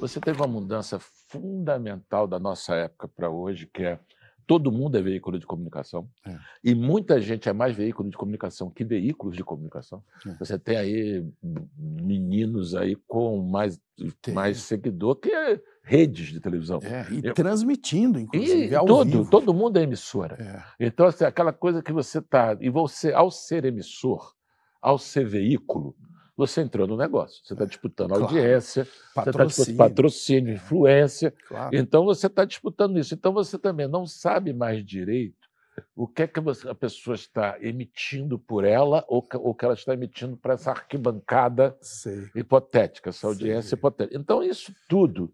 Você teve uma mudança fundamental da nossa época para hoje, que é todo mundo é veículo de comunicação é. e muita gente é mais veículo de comunicação que veículos de comunicação. É. Você tem aí meninos aí com mais, tem. mais seguidor que é redes de televisão. É, e Eu, transmitindo, inclusive, e ao todo, vivo. Todo mundo é emissora. É. Então, assim, aquela coisa que você está... E você, ao ser emissor, ao ser veículo, você entrou no negócio. Você está é, disputando claro. audiência, tá patrocínio. você patrocínio, influência. Claro. Então você está disputando isso. Então você também não sabe mais direito o que é que a pessoa está emitindo por ela ou o que, ela está emitindo para essa arquibancada Sei. hipotética, essa audiência Sei. hipotética. Então, isso tudo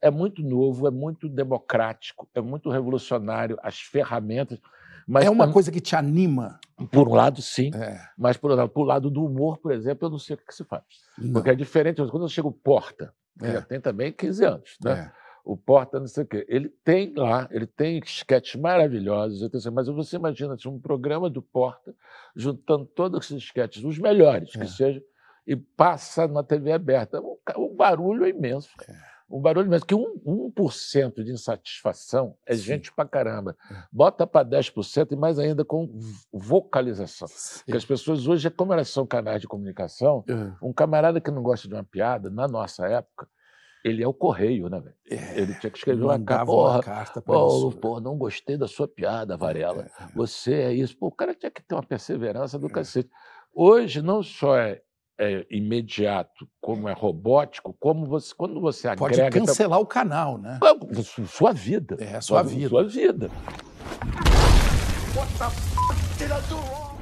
é muito novo, é muito democrático, é muito revolucionário, as ferramentas. Mas é uma tam... coisa que te anima. Por um lado, sim. É. Mas, por outro lado, por lado do humor, por exemplo, eu não sei o que se faz. Não. Porque é diferente. Quando eu chego Porta, é. já tem também 15 anos, né? É. O Porta, não sei o quê. Ele tem lá, ele tem sketches maravilhosos. Tenho... Mas você imagina um programa do Porta juntando todos esses sketches, os melhores que é. sejam, e passa na TV aberta. O, barulho é imenso. É o barulho mesmo, que 1%, 1 de insatisfação é Sim. gente pra caramba. É. Bota para 10% e mais ainda com vocalização. Sim. Porque as pessoas hoje, é como elas são canais de comunicação, uhum. um camarada que não gosta de uma piada, na nossa época, ele é o correio, né, velho? É, ele tinha que escrever uma carta. Porra, uma carta pra oh, não gostei da sua piada, Varela. É, é. Você é isso. Pô, o cara tinha que ter uma perseverança do cacete. Hoje não só é é, imediato, como é robótico, como você, quando você Pode agrega... Pode cancelar o canal, né? Sua vida. É, sua, sua vida. Sua vida. What the f***,